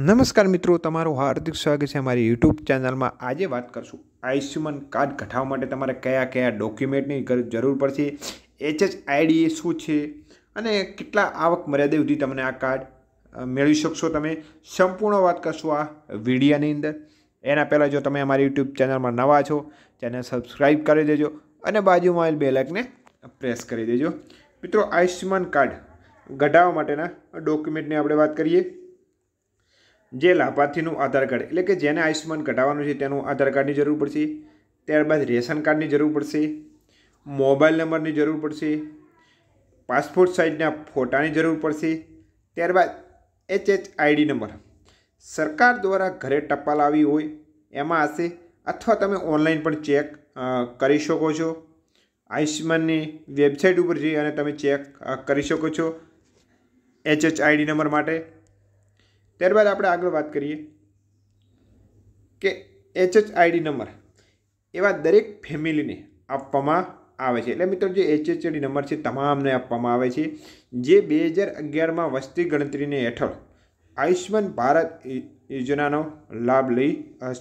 નમસ્કાર મિત્રો તમારું હાર્દિક સ્વાગત છે અમારી યુટ્યુબ ચેનલમાં આજે વાત કરશું આયુષ્યમાન કાર્ડ ઘટાવવા માટે તમારે કયા કયા ડોક્યુમેન્ટની જરૂર પડશે એચએચ આઈડી શું છે અને કેટલા આવક મર્યાદા સુધી તમને આ કાર્ડ મેળવી શકશો તમે સંપૂર્ણ વાત કરશું આ વિડીયાની અંદર એના પહેલાં જો તમે અમારી યુટ્યુબ ચેનલમાં નવા છો ચેનલ સબસ્ક્રાઈબ કરી દેજો અને બાજુમાં બે લાઇકને પ્રેસ કરી દેજો મિત્રો આયુષ્યમાન કાર્ડ ઘટાવવા માટેના ડોક્યુમેન્ટની આપણે વાત કરીએ જે લાભાર્થીનું આધાર કાર્ડ એટલે કે જેને આયુષ્યમાન કઢાવવાનું છે તેનું આધાર કાર્ડની જરૂર પડશે ત્યારબાદ રેશન કાર્ડની જરૂર પડશે મોબાઈલ નંબરની જરૂર પડશે પાસપોર્ટ સાઇઝના ફોટાની જરૂર પડશે ત્યારબાદ એચએચ આઈડી નંબર સરકાર દ્વારા ઘરે ટપાલ આવી હોય એમાં હશે અથવા તમે ઓનલાઈન પણ ચેક કરી શકો છો આયુષ્યમાનની વેબસાઇટ ઉપર જઈ અને તમે ચેક કરી શકો છો એચએચ આઈડી નંબર માટે ત્યારબાદ આપણે આગળ વાત કરીએ કે એચએચ આઈડી નંબર એવા દરેક ફેમિલીને આપવામાં આવે છે એટલે મિત્રો જે એચએચઆઈડી નંબર છે તમામને આપવામાં આવે છે જે બે હજાર અગિયારમાં વસ્તી ગણતરીને હેઠળ આયુષ્યમાન ભારત યોજનાનો લાભ લઈ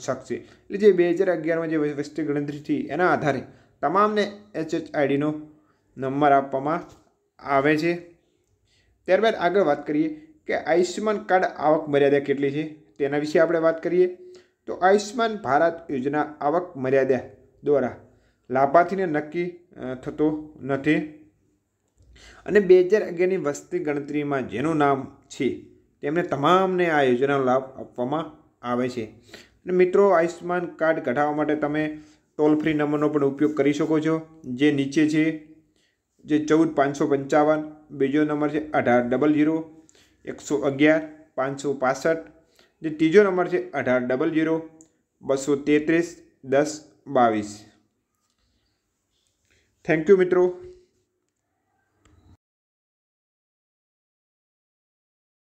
શકશે એટલે જે બે હજાર અગિયારમાં જે વસ્તી ગણતરીથી એના આધારે તમામને એચએચઆઈડીનો નંબર આપવામાં આવે છે ત્યારબાદ આગળ વાત કરીએ કે આયુષ્યમાન કાર્ડ આવક મર્યાદા કેટલી છે તેના વિશે આપણે વાત કરીએ તો આયુષ્યમાન ભારત યોજના આવક મર્યાદા દ્વારા લાભાર્થીને નક્કી થતો નથી અને બે હજાર અગિયારની વસ્તી ગણતરીમાં જેનું નામ છે તેમને તમામને આ યોજનાનો લાભ આપવામાં આવે છે અને મિત્રો આયુષ્યમાન કાર્ડ કઢાવવા માટે તમે ટોલ ફ્રી નંબરનો પણ ઉપયોગ કરી શકો છો જે નીચે છે જે ચૌદ પાંચસો પંચાવન બીજો નંબર છે અઢાર ડબલ ઝીરો એકસો અગિયાર પાંચસો પાસઠ જે ત્રીજો નંબર છે અઢાર ડબલ જીરો બસો તેત્રીસ દસ બાવીસ થેન્ક યુ મિત્રો